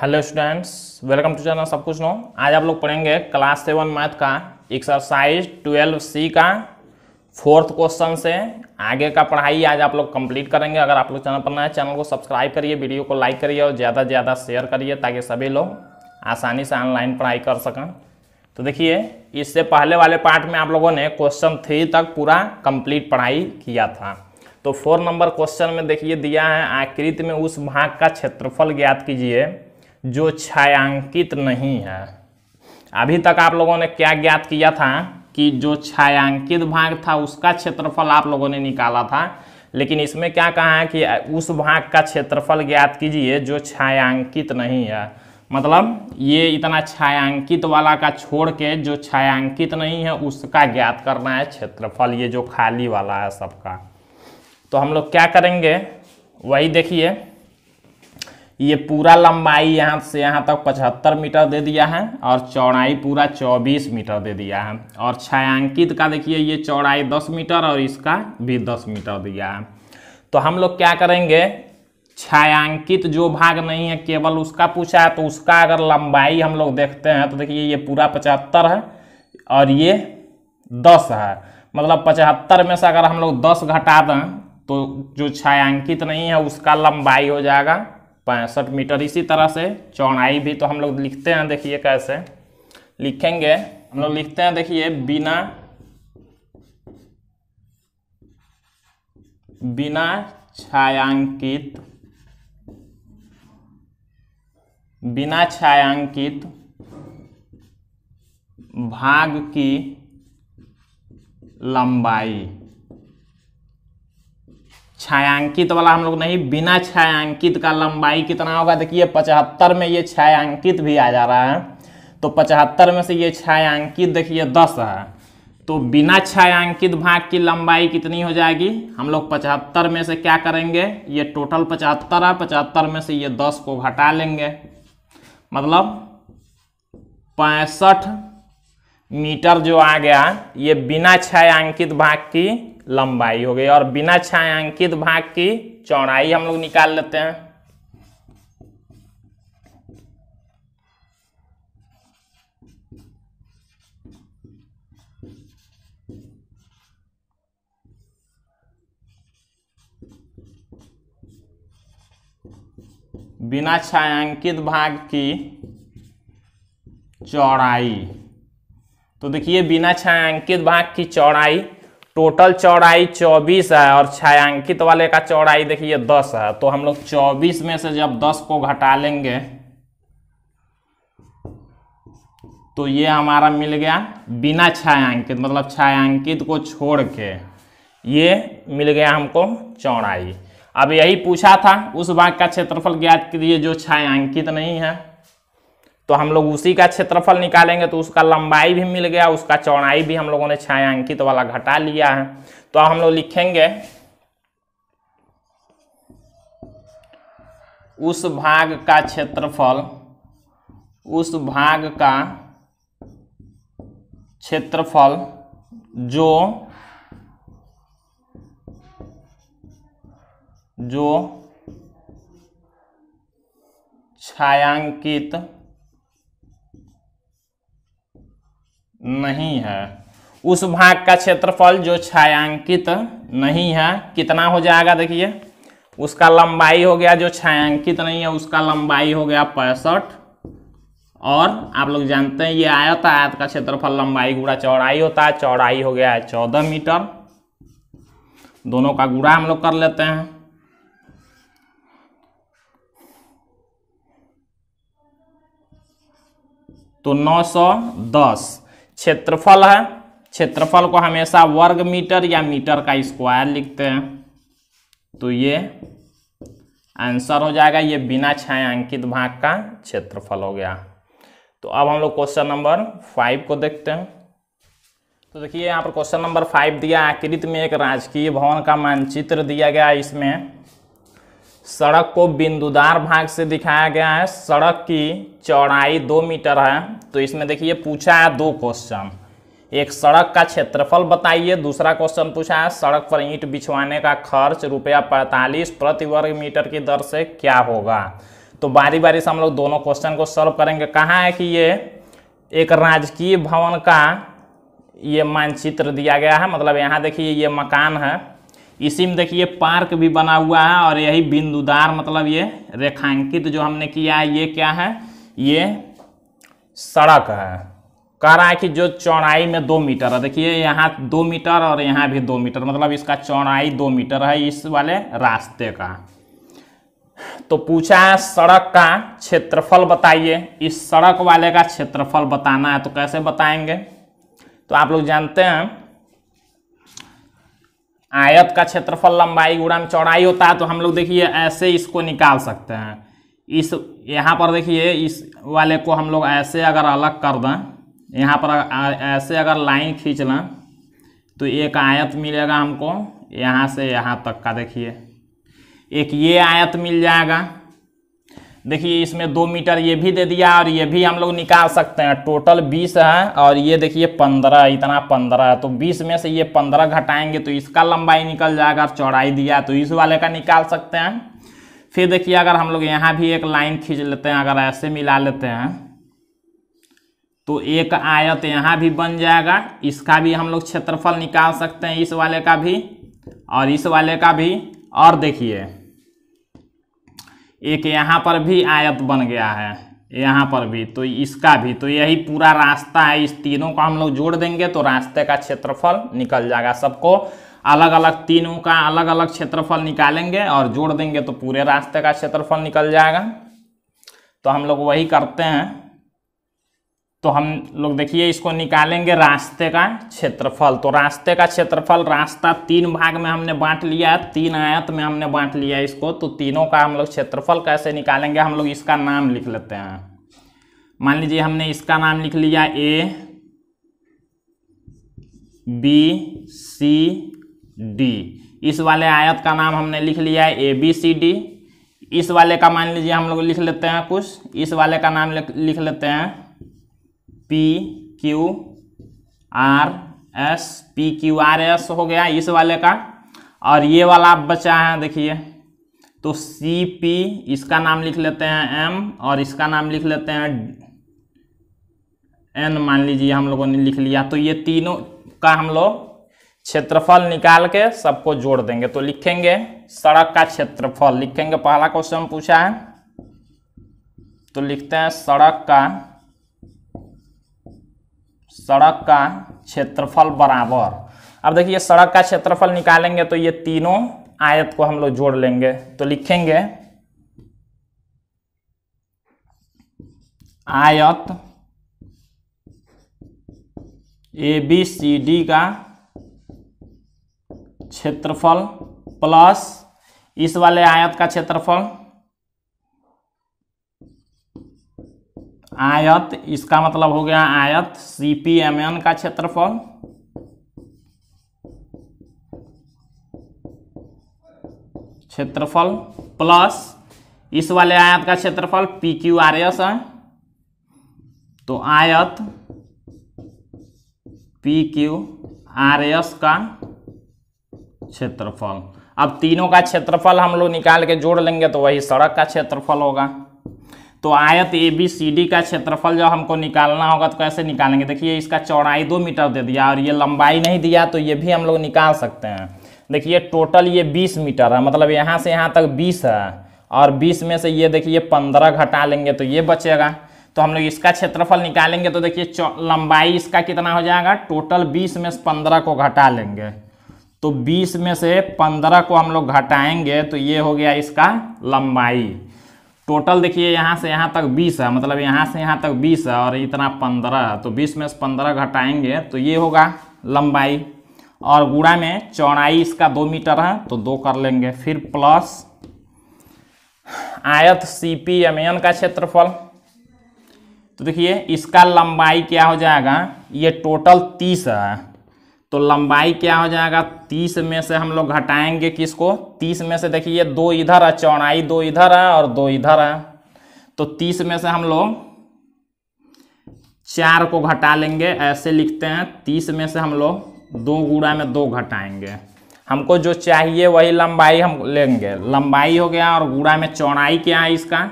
hello students welcome to channel सब कुछ नो आज आप लोग पढ़ेंगे क्लास सेवन मैथ का एक्सरसाइज ट्वेल्व सी का फोर्थ क्वेश्चन से आगे का पढ़ाई आज आप लोग कंप्लीट करेंगे अगर आप लोग चैनल पर नए चैनल को सब्सक्राइब करिए वीडियो को लाइक करिए और ज़्यादा से ज़्यादा शेयर करिए ताकि सभी लोग आसानी से ऑनलाइन पढ़ाई कर सकें तो देखिए इससे पहले वाले पार्ट में आप लोगों ने क्वेश्चन थ्री तक पूरा कंप्लीट पढ़ाई किया था तो फोर नंबर क्वेश्चन में देखिए दिया है आकृति में उस भाग का क्षेत्रफल ज्ञात कीजिए जो छायांकित नहीं है अभी तक आप लोगों ने क्या ज्ञात किया था कि जो छायांकित भाग था उसका क्षेत्रफल आप लोगों ने निकाला था लेकिन इसमें क्या कहा है कि उस भाग का क्षेत्रफल ज्ञात कीजिए जो छायांकित नहीं है मतलब ये इतना छायांकित वाला का छोड़ के जो छायांकित नहीं है उसका ज्ञात करना है क्षेत्रफल ये जो खाली वाला है सबका तो हम लोग क्या करेंगे वही देखिए ये पूरा लंबाई यहाँ से यहाँ तक 75 मीटर दे दिया है और चौड़ाई पूरा 24 मीटर दे दिया है और छायांकित का देखिए ये चौड़ाई 10 मीटर और इसका भी 10 मीटर दिया है तो हम लोग क्या करेंगे छायांकित जो भाग नहीं है केवल उसका पूछा है तो उसका अगर लंबाई हम लोग देखते हैं तो देखिए ये पूरा पचहत्तर है और ये दस है मतलब पचहत्तर में से अगर हम लोग दस घटा दें तो जो छायांकित नहीं है उसका लंबाई हो जाएगा पैंसठ मीटर इसी तरह से चौड़ाई भी तो हम लोग लिखते हैं देखिए कैसे लिखेंगे हम लोग लिखते हैं देखिए बिना बिना छायांकित बिना छायांकित भाग की लंबाई छायांकित वाला हम लोग नहीं बिना छायांकित का लंबाई कितना होगा देखिए पचहत्तर में ये छायांकित भी आ जा रहा है तो पचहत्तर में से ये छायांकित देखिए दस है तो बिना छायांकित भाग की लंबाई कितनी हो जाएगी हम लोग पचहत्तर में से क्या करेंगे ये टोटल पचहत्तर है पचहत्तर में से ये दस को घटा लेंगे मतलब पैंसठ मीटर जो आ गया ये बिना छायांकित भाग की लंबाई हो गई और बिना छायांकित भाग की चौड़ाई हम लोग निकाल लेते हैं बिना छायांकित भाग की चौड़ाई तो देखिए बिना छायांकित भाग की चौड़ाई टोटल चौड़ाई 24 है और छायांकित वाले का चौड़ाई देखिए 10 है तो हम लोग 24 में से जब 10 को घटा लेंगे तो ये हमारा मिल गया बिना छायांकित मतलब छायांकित को छोड़ के ये मिल गया हमको चौड़ाई अब यही पूछा था उस भाग का क्षेत्रफल ज्ञात कीजिए जो छायांकित नहीं है तो हम लोग उसी का क्षेत्रफल निकालेंगे तो उसका लंबाई भी मिल गया उसका चौड़ाई भी हम लोगों ने छायांकित तो वाला घटा लिया है तो हम लोग लिखेंगे उस भाग का क्षेत्रफल उस भाग का क्षेत्रफल जो जो छायांकित नहीं है उस भाग का क्षेत्रफल जो छायांकित नहीं है कितना हो जाएगा देखिए उसका लंबाई हो गया जो छायांकित नहीं है उसका लंबाई हो गया पैंसठ और आप लोग जानते हैं ये आयत आयत का क्षेत्रफल लंबाई गुड़ा चौड़ाई होता है चौड़ाई हो गया है चौदह मीटर दोनों का गुड़ा हम लोग कर लेते हैं तो 910 क्षेत्रफल है क्षेत्रफल को हमेशा वर्ग मीटर या मीटर का स्क्वायर लिखते हैं तो ये आंसर हो जाएगा ये बिना छायांकित भाग का क्षेत्रफल हो गया तो अब हम लोग क्वेश्चन नंबर फाइव को देखते हैं तो देखिए यहाँ पर क्वेश्चन नंबर फाइव दिया आकृत में एक राजकीय भवन का मानचित्र दिया गया इसमें सड़क को बिंदुदार भाग से दिखाया गया है सड़क की चौड़ाई दो मीटर है तो इसमें देखिए पूछा है दो क्वेश्चन एक सड़क का क्षेत्रफल बताइए दूसरा क्वेश्चन पूछा है सड़क पर ईंट बिछवाने का खर्च रुपया पैंतालीस प्रति वर्ग मीटर की दर से क्या होगा तो बारी बारी से हम लोग दोनों क्वेश्चन को सॉल्व करेंगे कहाँ है कि ये एक राजकीय भवन का ये मानचित्र दिया गया है मतलब यहाँ देखिए ये मकान है इसी में देखिए पार्क भी बना हुआ है और यही बिंदुदार मतलब ये रेखांकित जो हमने किया है ये क्या है ये सड़क है कह रहा है कि जो चौड़ाई में दो मीटर है देखिए यहाँ दो मीटर और यहाँ भी दो मीटर मतलब इसका चौड़ाई दो मीटर है इस वाले रास्ते का तो पूछा है सड़क का क्षेत्रफल बताइए इस सड़क वाले का क्षेत्रफल बताना है तो कैसे बताएंगे तो आप लोग जानते हैं आयत का क्षेत्रफल लंबाई गुणा में चौड़ाई होता है तो हम लोग देखिए ऐसे इसको निकाल सकते हैं इस यहाँ पर देखिए इस वाले को हम लोग ऐसे अगर अलग कर दें यहाँ पर ऐसे अगर लाइन खींच लें तो एक आयत मिलेगा हमको यहाँ से यहाँ तक का देखिए एक ये आयत मिल जाएगा देखिए इसमें दो मीटर ये भी दे दिया और ये भी हम लोग निकाल सकते हैं टोटल बीस है और ये देखिए पंद्रह इतना पंद्रह है तो बीस में से ये पंद्रह घटाएंगे तो इसका लंबाई निकल जाएगा और चौड़ाई दिया तो इस वाले का निकाल सकते हैं फिर देखिए अगर हम लोग यहाँ भी एक लाइन खींच लेते हैं अगर ऐसे मिला लेते हैं तो एक आयत यहाँ भी बन जाएगा इसका भी हम लोग क्षेत्रफल निकाल सकते हैं इस वाले का भी और इस वाले का भी और देखिए एक यहाँ पर भी आयत बन गया है यहाँ पर भी तो इसका भी तो यही पूरा रास्ता है इस तीनों को हम लोग जोड़ देंगे तो रास्ते का क्षेत्रफल निकल जाएगा सबको अलग अलग तीनों का अलग अलग क्षेत्रफल निकालेंगे और जोड़ देंगे तो पूरे रास्ते का क्षेत्रफल निकल जाएगा तो हम लोग वही करते हैं तो हम लोग देखिए इसको निकालेंगे रास्ते का क्षेत्रफल तो रास्ते का क्षेत्रफल रास्ता तीन भाग में हमने बांट लिया है तीन आयत में हमने बांट लिया है इसको तो तीनों का हम लोग क्षेत्रफल कैसे निकालेंगे हम लोग इसका नाम लिख लेते हैं मान लीजिए हमने इसका नाम लिख लिया ए बी सी डी इस वाले आयत का नाम हमने लिख लिया है ए बी सी डी इस वाले का मान लीजिए हम लोग लिख लेते हैं कुछ इस वाले का नाम लिख लेते हैं P Q R S P Q R S हो गया इस वाले का और ये वाला आप बचा है देखिए तो सी पी इसका नाम लिख लेते हैं एम और इसका नाम लिख लेते हैं एन मान लीजिए हम लोगों ने लिख लिया तो ये तीनों का हम लोग क्षेत्रफल निकाल के सबको जोड़ देंगे तो लिखेंगे सड़क का क्षेत्रफल लिखेंगे पहला क्वेश्चन पूछा है तो लिखते हैं सड़क का सड़क का क्षेत्रफल बराबर अब देखिए सड़क का क्षेत्रफल निकालेंगे तो ये तीनों आयत को हम लोग जोड़ लेंगे तो लिखेंगे आयत ए बी सी डी का क्षेत्रफल प्लस इस वाले आयत का क्षेत्रफल आयत इसका मतलब हो गया आयत सी पी एम एन का क्षेत्रफल क्षेत्रफल प्लस इस वाले आयत का क्षेत्रफल पी क्यू आर एस है तो आयत पी क्यू आर एस का क्षेत्रफल अब तीनों का क्षेत्रफल हम लोग निकाल के जोड़ लेंगे तो वही सड़क का क्षेत्रफल होगा तो आयत ए बी सी डी का क्षेत्रफल जब हमको निकालना होगा तो कैसे निकालेंगे देखिए इसका चौड़ाई दो मीटर दे दिया और ये लंबाई नहीं दिया तो ये भी हम लोग निकाल सकते हैं देखिए टोटल ये बीस मीटर है मतलब यहाँ से यहाँ तक बीस है और बीस में से ये देखिए पंद्रह घटा लेंगे तो ये बचेगा तो हम लोग इसका क्षेत्रफल निकालेंगे तो देखिए लंबाई इसका कितना हो जाएगा टोटल बीस में से पंद्रह को घटा लेंगे तो बीस में से पंद्रह को हम लोग घटाएंगे तो ये हो गया इसका लंबाई टोटल देखिए यहाँ से यहाँ तक बीस है मतलब यहाँ से यहाँ तक बीस है और इतना पंद्रह तो बीस में से पंद्रह घटाएंगे तो ये होगा लंबाई और गुड़ा में चौड़ाई इसका दो मीटर है तो दो कर लेंगे फिर प्लस आयत सी पी एम एन का क्षेत्रफल तो देखिए इसका लंबाई क्या हो जाएगा ये टोटल तीस है तो लंबाई क्या हो जाएगा तीस में से हम लोग घटाएंगे किसको तीस में से देखिए दो इधर है चौड़ाई दो इधर है और दो इधर है तो तीस में से हम लोग चार को घटा लेंगे ऐसे लिखते हैं तीस में से हम लोग दो गुड़ा में दो घटाएंगे हमको जो चाहिए वही लंबाई हम लेंगे लंबाई हो गया और गुड़ा में चौड़ाई क्या है इसका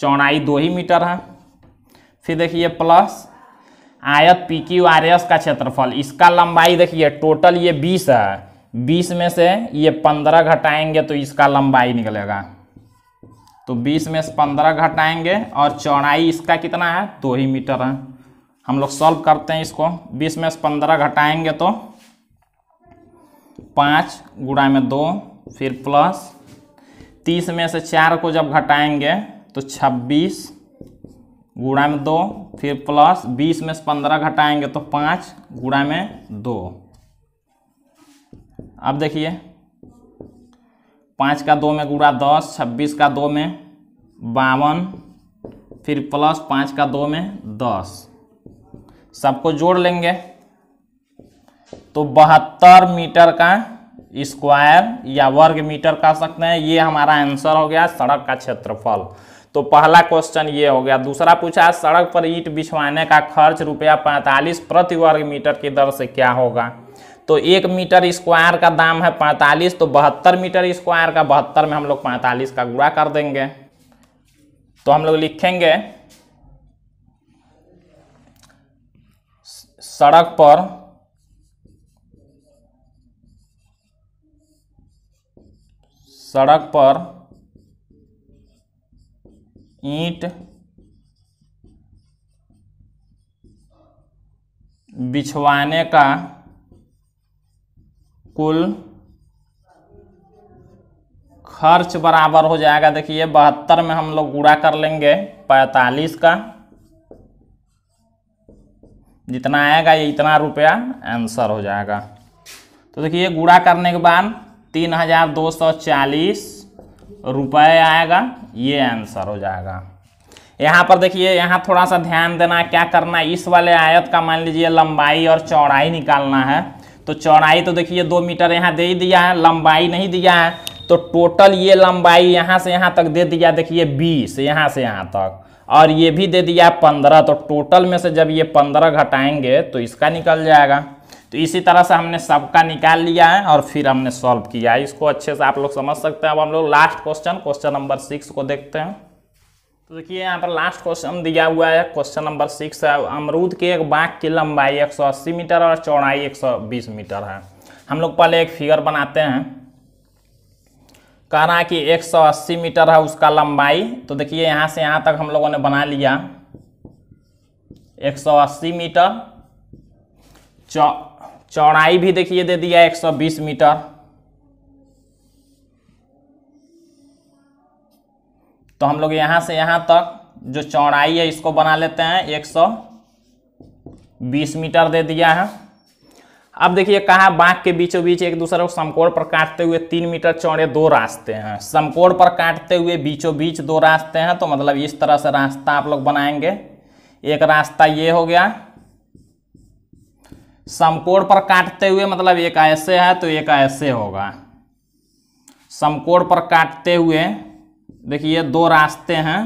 चौड़ाई दो ही मीटर है फिर देखिए प्लस आयत पी क्यू आर एस का क्षेत्रफल इसका लंबाई देखिए टोटल ये बीस है बीस में से ये पंद्रह घटाएंगे तो इसका लंबाई निकलेगा तो बीस में से पंद्रह घटाएंगे और चौड़ाई इसका कितना है दो ही मीटर है हम लोग सॉल्व करते हैं इसको बीस में से पंद्रह घटाएंगे तो पाँच गुड़ा में दो फिर प्लस तीस में से चार को जब घटाएंगे तो छब्बीस गुड़ा में दो फिर प्लस बीस में से पंद्रह घटाएंगे तो पाँच गुड़ा में दो अब देखिए पाँच का दो में गुड़ा दस छब्बीस का दो में बावन फिर प्लस पाँच का दो में दस सबको जोड़ लेंगे तो बहत्तर मीटर का स्क्वायर या वर्ग मीटर कह सकते हैं ये हमारा आंसर हो गया सड़क का क्षेत्रफल तो पहला क्वेश्चन ये हो गया दूसरा पूछा सड़क पर ईट बिछवाने का खर्च रुपया पैंतालीस प्रति वर्ग मीटर की दर से क्या होगा तो एक मीटर स्क्वायर का दाम है पैंतालीस तो बहत्तर मीटर स्क्वायर का बहत्तर में हम लोग पैंतालीस का गुड़ा कर देंगे तो हम लोग लिखेंगे सड़क पर सड़क पर ईंट बिछवाने का कुल खर्च बराबर हो जाएगा देखिए बहत्तर में हम लोग गुड़ा कर लेंगे पैंतालीस का जितना आएगा ये इतना रुपया आंसर हो जाएगा तो देखिए गुड़ा करने के बाद तीन हज़ार दो सौ चालीस रुपये आएगा ये आंसर हो जाएगा यहाँ पर देखिए यहाँ थोड़ा सा ध्यान देना क्या करना है इस वाले आयत का मान लीजिए लंबाई और चौड़ाई निकालना है तो चौड़ाई तो देखिए दो मीटर यहाँ दे ही दिया है लंबाई नहीं दिया है तो टोटल ये लंबाई यहाँ से यहाँ तक दे दिया देखिए बीस यहाँ से यहाँ तक और ये भी दे दिया पंद्रह तो टोटल में से जब ये पंद्रह घटाएंगे तो इसका निकल जाएगा तो इसी तरह से हमने सबका निकाल लिया है और फिर हमने सॉल्व किया है इसको अच्छे से आप लोग समझ सकते हैं अब हम लोग last question question number six को देखते हैं तो देखिए यहाँ पर लास्ट क्वेश्चन दिया हुआ है क्वेश्चन नंबर सिक्स है अमरूद के एक बाग की लंबाई एक मीटर और चौड़ाई एक मीटर है हम लोग पहले एक फिगर बनाते हैं कह रहा है कि 180 मीटर है उसका लंबाई तो देखिए यहाँ से यहाँ तक हम लोगों ने बना लिया 180 मीटर चौ चौड़ाई भी देखिए दे दिया 120 मीटर तो हम लोग यहाँ से यहाँ तक जो चौड़ाई है इसको बना लेते हैं 120 मीटर दे दिया है अब देखिए कहा बाघ के बीचों बीच एक दूसरे को समकोण पर काटते हुए तीन मीटर चौड़े दो रास्ते हैं समकोण पर काटते हुए बीचों बीच दो रास्ते हैं तो मतलब इस तरह से रास्ता आप लोग बनाएंगे एक रास्ता ये हो गया समकोण पर काटते हुए मतलब एक ऐसे है तो एक ऐसे होगा समकोण पर काटते हुए देखिए दो रास्ते हैं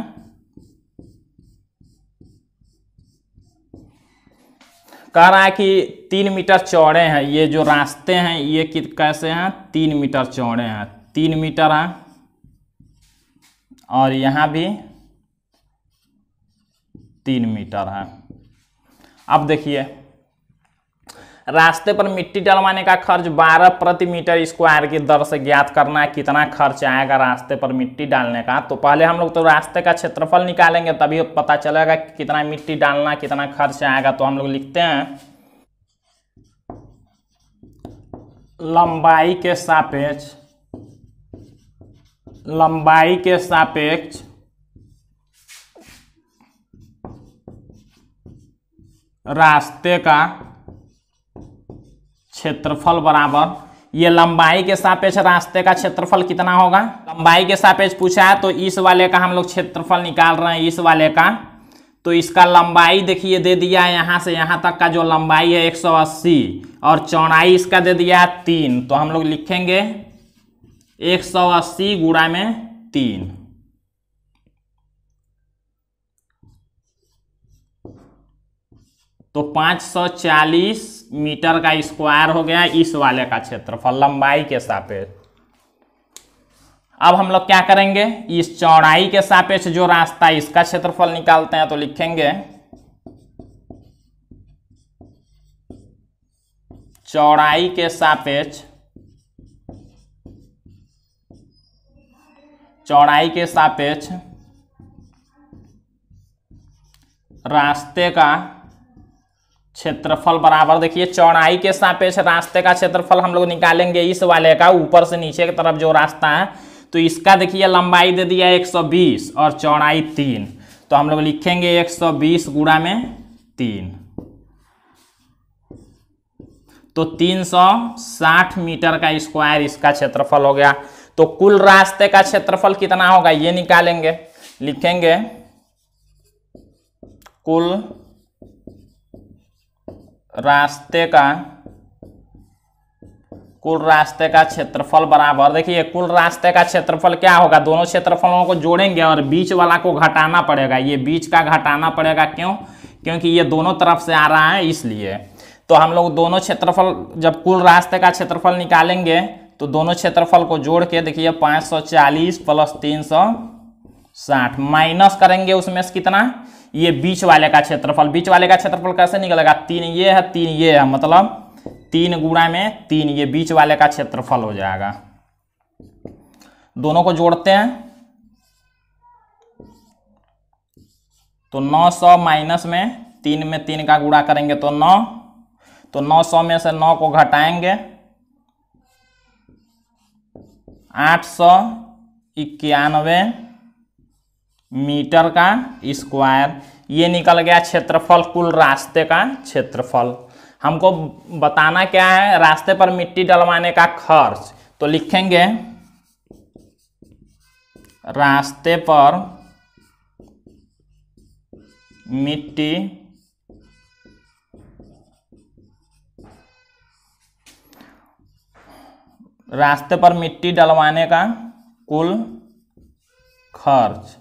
कह रहा है कि तीन मीटर चौड़े हैं ये जो रास्ते हैं ये कैसे हैं तीन मीटर चौड़े हैं तीन मीटर हैं और यहाँ भी तीन मीटर है अब देखिए रास्ते पर मिट्टी डलवाने का खर्च 12 प्रति मीटर स्क्वायर की दर से ज्ञात करना है कितना खर्च आएगा रास्ते पर मिट्टी डालने का तो पहले हम लोग तो रास्ते का क्षेत्रफल निकालेंगे तभी पता चलेगा कि कितना मिट्टी डालना कितना खर्च आएगा तो हम लोग लिखते हैं लंबाई के सापेक्ष लंबाई के सापेक्ष रास्ते का क्षेत्रफल बराबर ये लंबाई के सापेक्ष रास्ते का क्षेत्रफल कितना होगा लंबाई के सापेक्ष पूछा है तो इस वाले का हम लोग क्षेत्रफल निकाल रहे हैं इस वाले का तो इसका लंबाई देखिए दे दिया है यहाँ से यहाँ तक का जो लंबाई है 180 और चौड़ाई इसका दे दिया है तीन तो हम लोग लिखेंगे 180 सौ अस्सी गुड़ा में तीन तो 540 मीटर का स्क्वायर हो गया इस वाले का क्षेत्रफल लंबाई के सापेक्ष अब हम लोग क्या करेंगे इस चौड़ाई के सापेक्ष जो रास्ता इसका क्षेत्रफल निकालते हैं तो लिखेंगे चौड़ाई के सापेक्ष चौड़ाई के सापेक्ष रास्ते का क्षेत्रफल बराबर देखिए चौड़ाई के सापेक्ष रास्ते का क्षेत्रफल हम लोग निकालेंगे इस वाले का ऊपर से नीचे की तरफ जो रास्ता है तो इसका देखिए लंबाई दे दिया 120 और चौड़ाई तीन तो हम लोग लिखेंगे 120 सौ बीस गुड़ा में तीन तो 360 मीटर का स्क्वायर इसका क्षेत्रफल हो गया तो कुल रास्ते का क्षेत्रफल कितना होगा ये निकालेंगे लिखेंगे कुल रास्ते का कुल रास्ते का क्षेत्रफल बराबर देखिए कुल रास्ते का क्षेत्रफल क्या होगा दोनों क्षेत्रफलों को जोड़ेंगे और बीच वाला को घटाना पड़ेगा ये बीच का घटाना पड़ेगा क्यों क्योंकि ये दोनों तरफ से आ रहा है इसलिए तो हम लोग दोनों क्षेत्रफल जब कुल रास्ते का क्षेत्रफल निकालेंगे तो दोनों क्षेत्रफल को जोड़ के देखिए पाँच सौ चालीस प्लस तीन सौ साठ माइनस करेंगे उसमें से कितना ये बीच वाले का क्षेत्रफल बीच वाले का क्षेत्रफल कैसे निकलेगा तीन ये है तीन ये है मतलब तीन गुणा में तीन ये बीच वाले का क्षेत्रफल हो जाएगा दोनों को जोड़ते हैं तो 900 माइनस में तीन में तीन का गुणा करेंगे तो 9 तो 900 में से 9 को घटाएंगे आठ सौ इक्यानवे मीटर का स्क्वायर ये निकल गया क्षेत्रफल कुल रास्ते का क्षेत्रफल हमको बताना क्या है रास्ते पर मिट्टी डलवाने का खर्च तो लिखेंगे रास्ते पर मिट्टी रास्ते पर मिट्टी डलवाने का कुल खर्च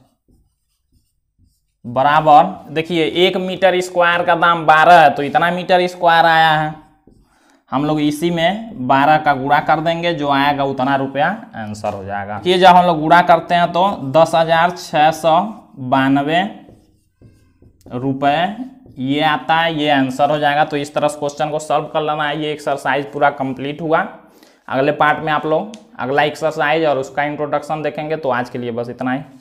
बराबर देखिए एक मीटर स्क्वायर का दाम बारह है तो इतना मीटर स्क्वायर आया है हम लोग इसी में बारह का गुड़ा कर देंगे जो आएगा उतना रुपया आंसर हो जाएगा ये जब हम लोग गुड़ा करते हैं तो दस हजार छः सौ बानवे रुपये ये आता है ये आंसर हो जाएगा तो इस तरह से क्वेश्चन को सॉल्व कर लेना है ये एक्सरसाइज पूरा कंप्लीट हुआ अगले पार्ट में आप लोग अगला एक्सरसाइज और उसका इंट्रोडक्शन देखेंगे तो आज के लिए बस इतना ही